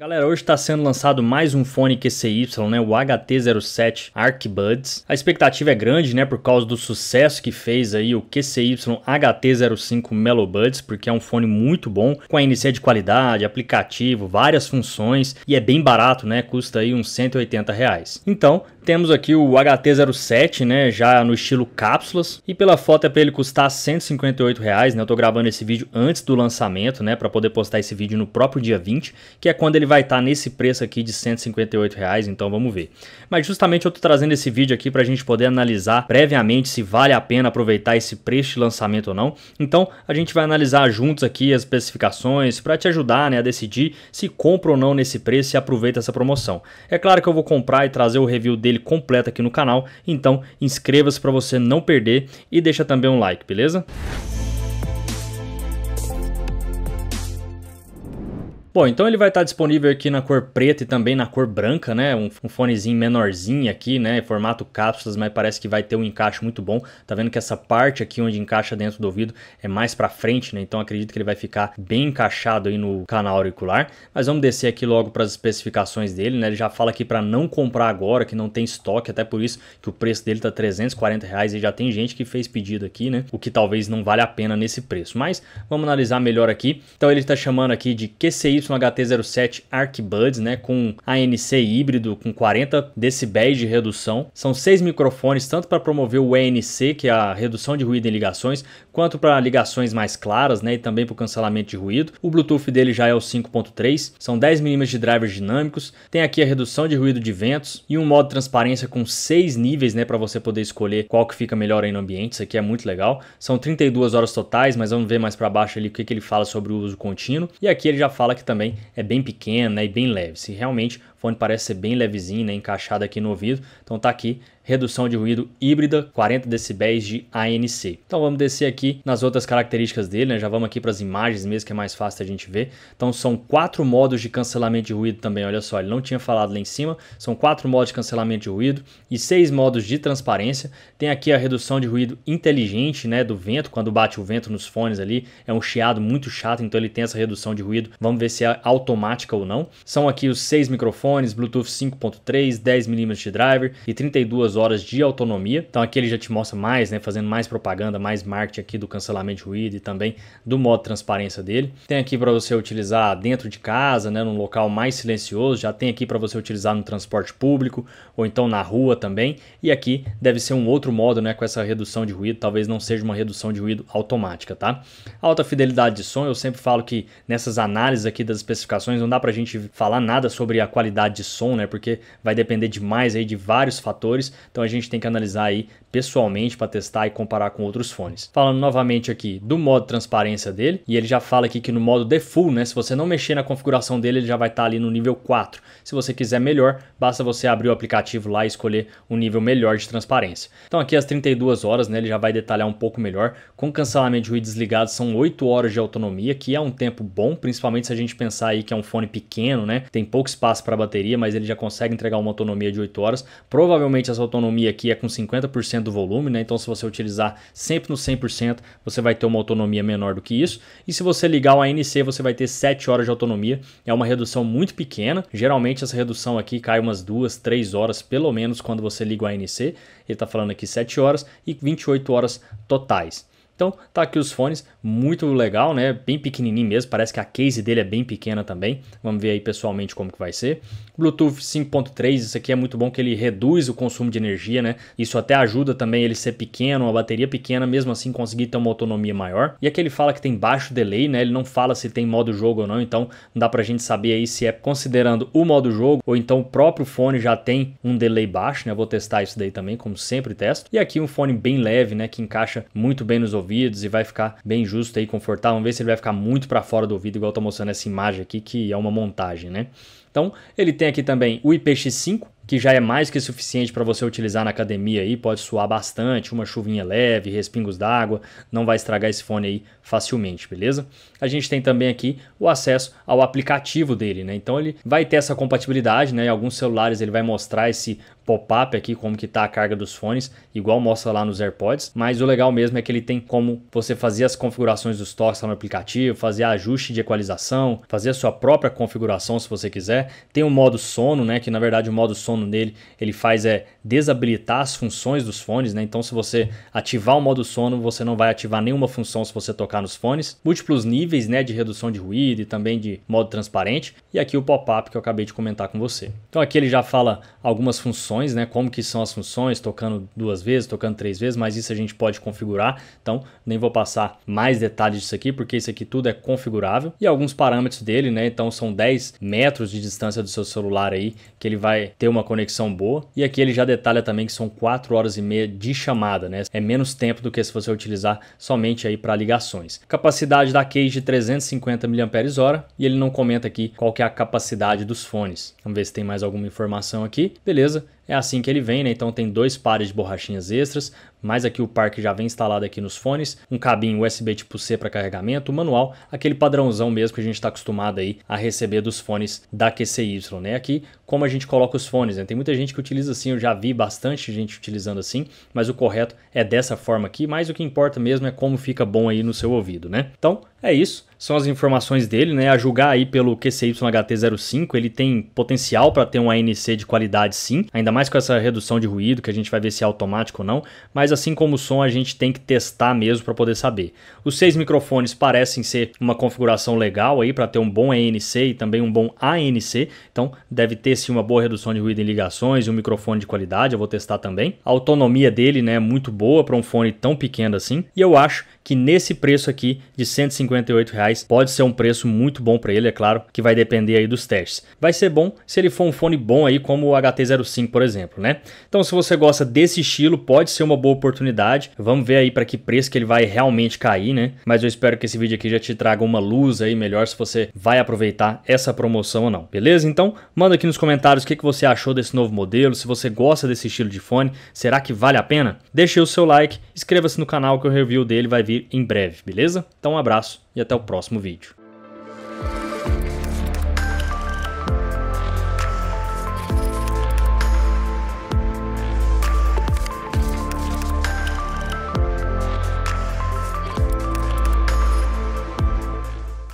Galera, hoje está sendo lançado mais um fone QCY, né, o HT07 Arc Buds. A expectativa é grande, né, por causa do sucesso que fez aí o QCY HT05 Mellow Buds, porque é um fone muito bom, com a NC de qualidade, aplicativo, várias funções e é bem barato, né, custa aí uns 180 reais. Então, temos aqui o HT07, né, já no estilo cápsulas, e pela foto é para ele custar R$ 158, reais, né? Eu tô gravando esse vídeo antes do lançamento, né, para poder postar esse vídeo no próprio dia 20, que é quando ele vai estar tá nesse preço aqui de R$ 158, reais, então vamos ver. Mas justamente eu tô trazendo esse vídeo aqui para a gente poder analisar previamente se vale a pena aproveitar esse preço de lançamento ou não. Então, a gente vai analisar juntos aqui as especificações para te ajudar, né, a decidir se compra ou não nesse preço e aproveita essa promoção. É claro que eu vou comprar e trazer o review dele dele completa aqui no canal. Então inscreva-se para você não perder e deixa também um like, beleza? Bom, então ele vai estar tá disponível aqui na cor preta e também na cor branca, né? Um, um, fonezinho menorzinho aqui, né? Formato cápsulas, mas parece que vai ter um encaixe muito bom. Tá vendo que essa parte aqui onde encaixa dentro do ouvido é mais para frente, né? Então acredito que ele vai ficar bem encaixado aí no canal auricular. Mas vamos descer aqui logo para as especificações dele, né? Ele já fala aqui para não comprar agora, que não tem estoque, até por isso que o preço dele tá 340 reais e já tem gente que fez pedido aqui, né? O que talvez não vale a pena nesse preço. Mas vamos analisar melhor aqui. Então ele tá chamando aqui de QCY ht 07 Arcbuds, né, com ANC híbrido com 40 decibéis de redução. São seis microfones, tanto para promover o ANC, que é a redução de ruído em ligações, quanto para ligações mais claras, né, e também para o cancelamento de ruído. O Bluetooth dele já é o 5.3, são 10 mm de drivers dinâmicos, tem aqui a redução de ruído de ventos e um modo de transparência com seis níveis, né, para você poder escolher qual que fica melhor aí no ambiente. Isso aqui é muito legal. São 32 horas totais, mas vamos ver mais para baixo ali o que, que ele fala sobre o uso contínuo. E aqui ele já fala que também é bem pequena e bem leve. Se realmente o fone parece ser bem levezinho, né, encaixado aqui no ouvido. Então tá aqui, redução de ruído híbrida, 40 decibéis de ANC. Então vamos descer aqui nas outras características dele, né? Já vamos aqui para as imagens mesmo, que é mais fácil a gente ver. Então são quatro modos de cancelamento de ruído também, olha só, ele não tinha falado lá em cima. São quatro modos de cancelamento de ruído e seis modos de transparência. Tem aqui a redução de ruído inteligente, né, do vento, quando bate o vento nos fones ali, é um chiado muito chato, então ele tem essa redução de ruído. Vamos ver se é automática ou não. São aqui os seis microfones fones Bluetooth 5.3, 10mm de driver e 32 horas de autonomia. Então aqui ele já te mostra mais, né, fazendo mais propaganda, mais marketing aqui do cancelamento de ruído e também do modo transparência dele. Tem aqui para você utilizar dentro de casa, né, num local mais silencioso, já tem aqui para você utilizar no transporte público ou então na rua também. E aqui deve ser um outro modo, né, com essa redução de ruído, talvez não seja uma redução de ruído automática, tá? Alta fidelidade de som, eu sempre falo que nessas análises aqui das especificações não dá pra gente falar nada sobre a qualidade qualidade de som, né? Porque vai depender demais aí de vários fatores, então a gente tem que analisar aí pessoalmente para testar e comparar com outros fones. Falando novamente aqui do modo transparência dele, e ele já fala aqui que no modo default, né, se você não mexer na configuração dele, ele já vai estar tá ali no nível 4. Se você quiser melhor, basta você abrir o aplicativo lá e escolher um nível melhor de transparência. Então aqui às 32 horas, né, ele já vai detalhar um pouco melhor. Com cancelamento de ruído desligado são 8 horas de autonomia, que é um tempo bom, principalmente se a gente pensar aí que é um fone pequeno, né? Tem pouco espaço para bater bateria, mas ele já consegue entregar uma autonomia de 8 horas. Provavelmente essa autonomia aqui é com 50% do volume, né? Então se você utilizar sempre no 100%, você vai ter uma autonomia menor do que isso. E se você ligar o ANC, você vai ter 7 horas de autonomia. É uma redução muito pequena. Geralmente essa redução aqui cai umas 2, 3 horas pelo menos quando você liga o ANC. Ele está falando aqui 7 horas e 28 horas totais. Então tá aqui os fones, muito legal, né? Bem pequenininho mesmo, parece que a case dele é bem pequena também. Vamos ver aí pessoalmente como que vai ser. Bluetooth 5.3, isso aqui é muito bom que ele reduz o consumo de energia, né? Isso até ajuda também ele ser pequeno, uma bateria pequena, mesmo assim conseguir ter uma autonomia maior. E aqui ele fala que tem baixo delay, né? Ele não fala se tem modo jogo ou não, então não dá pra gente saber aí se é considerando o modo jogo ou então o próprio fone já tem um delay baixo, né? vou testar isso daí também, como sempre testo. E aqui um fone bem leve, né? Que encaixa muito bem nos ouvidos ouvidos e vai ficar bem justo aí, confortável. Vamos ver se ele vai ficar muito para fora do ouvido, igual eu tô mostrando essa imagem aqui, que é uma montagem, né? Então, ele tem aqui também o IPX5, que já é mais que suficiente para você utilizar na academia aí, pode suar bastante, uma chuvinha leve, respingos d'água, não vai estragar esse fone aí facilmente, beleza? A gente tem também aqui o acesso ao aplicativo dele, né? Então ele vai ter essa compatibilidade, né? Em alguns celulares ele vai mostrar esse pop-up aqui como que tá a carga dos fones, igual mostra lá nos AirPods, mas o legal mesmo é que ele tem como você fazer as configurações dos toques lá no aplicativo, fazer ajuste de equalização, fazer a sua própria configuração se você quiser. Tem o modo sono, né, que na verdade o modo sono nele, ele faz é desabilitar as funções dos fones, né? Então se você ativar o modo sono, você não vai ativar nenhuma função se você tocar nos fones. Múltiplos níveis, né, de redução de ruído e também de modo transparente. E aqui o pop-up que eu acabei de comentar com você. Então aqui ele já fala algumas funções, né, como que são as funções, tocando duas vezes, tocando três vezes, mas isso a gente pode configurar. Então nem vou passar mais detalhes disso aqui, porque isso aqui tudo é configurável e alguns parâmetros dele, né? Então são 10 metros de distância do seu celular aí que ele vai ter uma conexão boa. E aqui ele já detalha também que são 4 horas e meia de chamada, né? É menos tempo do que se você utilizar somente aí para ligações. Capacidade da case de 350 mAh e ele não comenta aqui qual que é a capacidade dos fones. Vamos ver se tem mais alguma informação aqui. Beleza? é assim que ele vem, né? Então tem dois pares de borrachinhas extras, mais aqui o par que já vem instalado aqui nos fones, um cabinho USB tipo C para carregamento, o manual, aquele padrãozão mesmo que a gente está acostumado aí a receber dos fones da QCY, né? Aqui como a gente coloca os fones, né? Tem muita gente que utiliza assim, eu já vi bastante gente utilizando assim, mas o correto é dessa forma aqui, mas o que importa mesmo é como fica bom aí no seu ouvido, né? Então é isso são as informações dele, né? A julgar aí pelo QCYHT05, ele tem potencial para ter um ANC de qualidade sim, ainda mais com essa redução de ruído, que a gente vai ver se é automático ou não, mas assim como o som a gente tem que testar mesmo para poder saber. Os seis microfones parecem ser uma configuração legal aí para ter um bom ANC e também um bom ANC, então deve ter sim uma boa redução de ruído em ligações e um microfone de qualidade, eu vou testar também. A autonomia dele, né, é muito boa para um fone tão pequeno assim, e eu acho que nesse preço aqui de 158 reais pode ser um preço muito bom para ele, é claro, que vai depender aí dos testes. Vai ser bom se ele for um fone bom aí, como o HT05, por exemplo, né? Então, se você gosta desse estilo, pode ser uma boa oportunidade. Vamos ver aí para que preço que ele vai realmente cair, né? Mas eu espero que esse vídeo aqui já te traga uma luz aí melhor se você vai aproveitar essa promoção ou não, beleza? Então, manda aqui nos comentários o que, que você achou desse novo modelo, se você gosta desse estilo de fone, será que vale a pena? Deixe o seu like, inscreva-se no canal que o review dele vai vir em breve, beleza? Então um abraço e até o próximo vídeo.